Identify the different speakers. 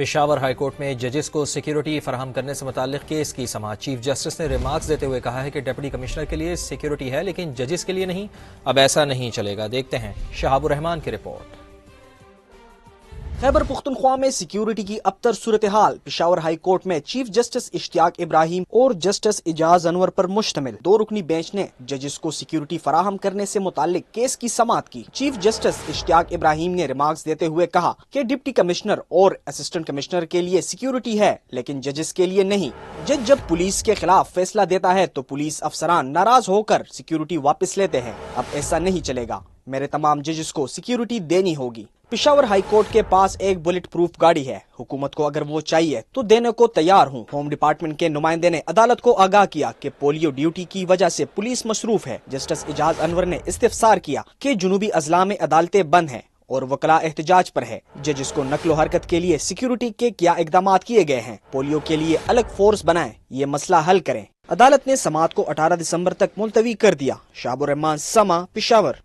Speaker 1: Peshawar high court में जजेस को सिक्योरिटी फराहम करने से मुतालिक केस की समाज चीफ जस्टिस ने रिमार्क्स देते हुए कहा है कि डिप्टी कमिश्नर के लिए सिक्योरिटी है लेकिन जजेस के लिए नहीं अब ऐसा नहीं चलेगा देखते हैं शहाबुर रहमान की रिपोर्ट
Speaker 2: खैबर पुख्तनख्वा में सिक्योरिटी की अबतर सूरत हाल पिशावर हाई कोर्ट में चीफ जस्टिस इश्तियाक इब्राहिम और जस्टिस एजाज अनवर पर मुश्तमिल दो रुकनी बेंच ने जजेस को सिक्योरिटी फराहम करने से मुतालिक केस की समात की चीफ जस्टिस इश्तियाक इब्राहिम ने रिमार्क देते हुए कहा की डिप्टी कमिश्नर और असिस्टेंट कमिश्नर के लिए सिक्योरिटी है लेकिन जजेस के लिए नहीं जज जब पुलिस के खिलाफ फैसला देता है तो पुलिस अफसरान नाराज होकर सिक्योरिटी वापस लेते हैं अब ऐसा नहीं चलेगा मेरे तमाम जजेस को सिक्योरिटी देनी होगी पिशावर हाई कोर्ट के पास एक बुलेट प्रूफ गाड़ी है हुकूमत को अगर वो चाहिए तो देने को तैयार हूँ होम डिपार्टमेंट के नुमाइंदे ने अदालत को आगाह किया कि पोलियो ड्यूटी की वजह से पुलिस मसरूफ है जस्टिस इजाज अनवर ने इस्तार किया कि जुनूबी अजला में अदालतें बंद है और वकला एहतजाज पर है जजिस को नकलो हरकत के लिए सिक्योरिटी के क्या इकदाम किए गए हैं पोलियो के लिए अलग फोर्स बनाए ये मसला हल करें अदालत ने समात को 18 दिसंबर तक मुलतवी कर दिया शाहबुर रहमान समा पिशावर